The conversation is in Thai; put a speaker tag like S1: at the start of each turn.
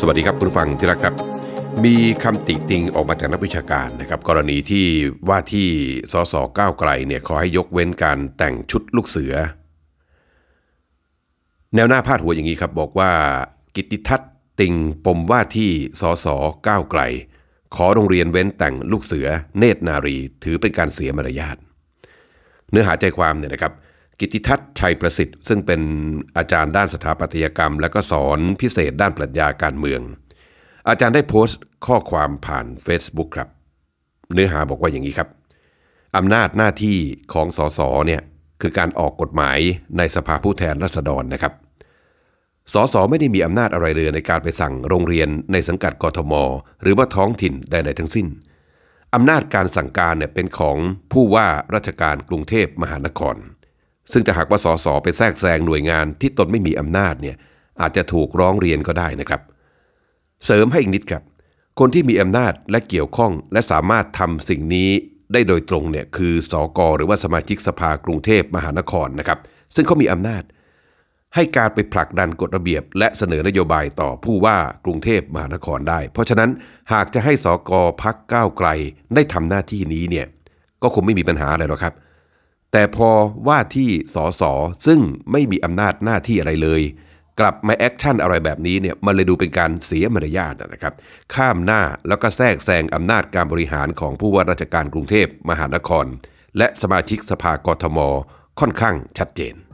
S1: สวัสดีครับคุณฟังที่รักครับ มีคำติติงออกมาจากนักวิชาการนะครับกรณีที่ว่าที่สสก้าวไกลเนี่ยขอให้ยกเว้นการแต่งชุดลูกเสือ แนวหน้าพาดหัวอย่างนี้ครับ บอกว่า กิติทัศน์ติงปมว่าที่สสก้าวไกลขอโรงเรียนเว้นแต่งลูกเสือ เนตรนารี ถือเป็นการเสียมารยาทเนื้อหาใจความเนี่ยนะครับกิติทัศน์ชัยประสิทธิ์ ซึ่งเป็นอาจารย์ด้านสถาปัตยกรรม และก็สอนพิเศษด้านปรัชญาการเมือง อาจารย์ได้โพสต์ข้อความผ่าน Facebook ครับ เนื้อหาบอกว่าอย่างนี้ครับ อำนาจหน้าที่ของสสเนี่ยคือการออกกฎหมายในสภาผู้แทนราษฎรนะครับสสไม่ได้มีอำนาจอะไรเลยในการไปสั่งโรงเรียนในสังกัดกทม หรือว่าท้องถิ่นใดๆทั้งสิ้นอำนาจการสั่งการเนี่ยเป็นของผู้ว่าราชการกรุงเทพมหานครซึ่งจะหากว่าสสไปแทรกแซงหน่วยงานที่ตนไม่มีอำนาจเนี่ย อาจจะถูกร้องเรียนก็ได้นะครับ เสริมให้อีกนิดครับ คนที่มีอำนาจและเกี่ยวข้องและสามารถทำสิ่งนี้ได้โดยตรงเนี่ยคือสอกอหรือว่าสมาชิกสภากรุงเทพมหานครนะครับ ซึ่งเขามีอำนาจ ให้การไปผลักดันกฎระเบียบและเสนอนโยบายต่อผู้ว่ากรุงเทพมหานครได้ เพราะฉะนั้นหากจะให้สอกอพักก้าวไกล ได้ทำหน้าที่นี้เนี่ยก็คงไม่มีปัญหาอะไรหรอกครับเแต่พอว่าที่สส ซึ่งไม่มีอำนาจหน้าที่อะไรเลย กลับมาแอคชั่นอะไรแบบนี้เนี่ยมันเลยดูเป็นการเสียมารยาทนะครับข้ามหน้าแล้วก็แทรกแซงอำนาจการบริหารของผู้ว่าราชการกรุงเทพมหานคร และสมาชิกสภากทม ค่อนข้างชัดเจน